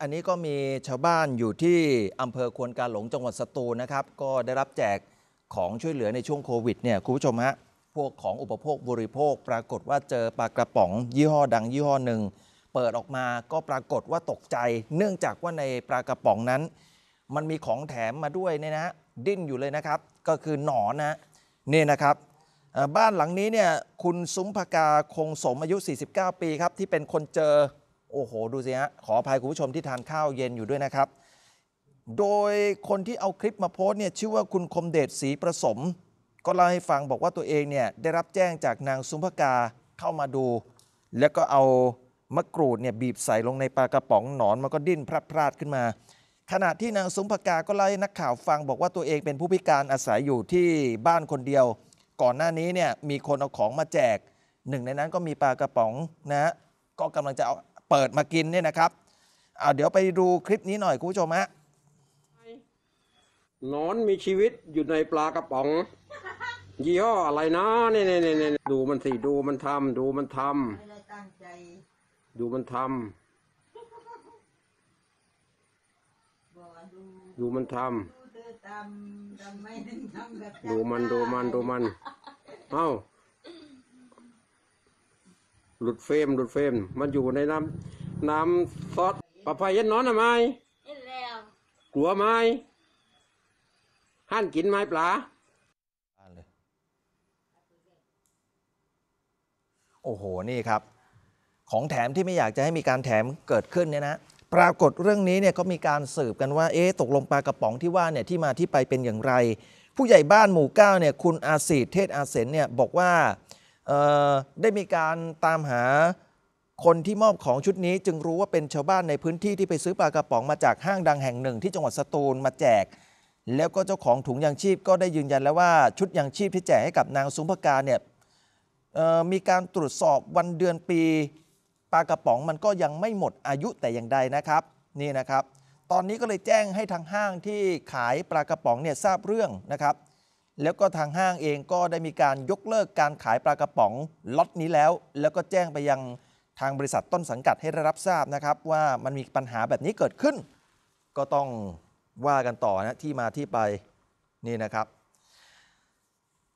อันนี้ก็มีชาวบ้านอยู่ที่อำเภอควนกาหลงจังหวัดสตูลนะครับ ก็ได้รับแจกของช่วยเหลือในช่วงโควิดเนี่ย คุณผู้ชมฮะ พวกของอุปโภคบริโภค ปรากฏว่าเจอปลากระป๋องยี่ห้อดังยี่ห้อหนึ่ง เปิดออกมาก็ปรากฏว่าตกใจ เนื่องจากว่าในปลากระป๋องนั้น มันมีของแถมมาด้วยเนี่ยนะดิ้นอยู่เลยนะครับ ก็คือหนอนนะนี่นะครับบ้านหลังนี้เนี่ยคุณซุ้มพกาคงสมอายุ 49 ปีครับที่เป็นคนเจอโอ้โห ดูสิฮะขออภัยคุณผู้ชมที่ทานข้าวเย็นอยู่ด้วยนะครับ โดยคนที่เอาคลิปมาโพสเนี่ยชื่อว่าคุณคมเดชศรีประสม ก็เล่าให้ฟังบอกว่าตัวเองเนี่ยได้รับแจ้งจากนางสุมภกา เข้ามาดู แล้วก็เอามะกรูดเนี่ยบีบใส่ลงในปลากระป๋องหนอนมันก็ดิ้นพลาดพลาดขึ้นมา ขณะที่นางสุมภกาก็เล่าให้นักข่าวฟังบอกว่าตัวเองเป็นผู้พิการอาศัยอยู่ที่บ้านคนเดียว ก่อนหน้านี้เนี่ยมีคนเอาของมาแจกหนึ่งในนั้นก็มีปลากระป๋องนะก็กำลังจะเอาเปิดมากินเนี่ยนะครับเอาเดี๋ยวไปดูคลิปนี้หน่อยคุณผู้ชมฮะนอนมีชีวิตอยู่ในปลากระป๋องยี่ห้ออะไรนะเนี่ยเนี่ยเนี่ยดูมันสิ ดูมันทำ ดูมันทำดูมันทำ ดูมันทำ ดูมันดูมันดูมัน เอ้าหลุดเฟรมหลุดเฟรม มันอยู่ในน้ำน้ำซอสปลาไฟเย็นนอนทำไมเย็นแล้ว กลัวไหมหั่นกินไหมปลาโอ้โห นี่ครับ ของแถมที่ไม่อยากจะให้มีการแถมเกิดขึ้นเนี่ยนะ ปรากฏเรื่องนี้เนี่ยก็มีการสืบกันว่า เอ๊ะตกลงปลากระป๋องที่ว่าเนี่ยที่มาที่ไปเป็นอย่างไร ผู้ใหญ่บ้านหมู่เก้าเนี่ย คุณอาศิ์เทศอาเสนเนี่ยบอกว่าได้มีการตามหาคนที่มอบของชุดนี้จึงรู้ว่าเป็นชาวบ้านในพื้นที่ที่ไปซื้อปลากระป๋องมาจากห้างดังแห่งหนึ่งที่จังหวัดสตูลมาแจก แล้วก็เจ้าของถุงยางชีพก็ได้ยืนยันแล้วว่าชุดยางชีพที่แจกให้กับนางสุภการเนี่ยมีการตรวจสอบวันเดือนปี ปลากระป๋องมันก็ยังไม่หมดอายุแต่อย่างใดนะครับนี่นะครับ ตอนนี้ก็เลยแจ้งให้ทางห้างที่ขายปลากระป๋องเนี่ยทราบเรื่องนะครับแล้วก็ทางห้างเองก็ได้มีการยกเลิกการขายปลากระป๋องล็อตนี้แล้ว แล้วก็แจ้งไปยังทางบริษัทต้นสังกัดให้ได้รับทราบนะครับ ว่ามันมีปัญหาแบบนี้เกิดขึ้น ก็ต้องว่ากันต่อนะที่มาที่ไปนี่นะครับ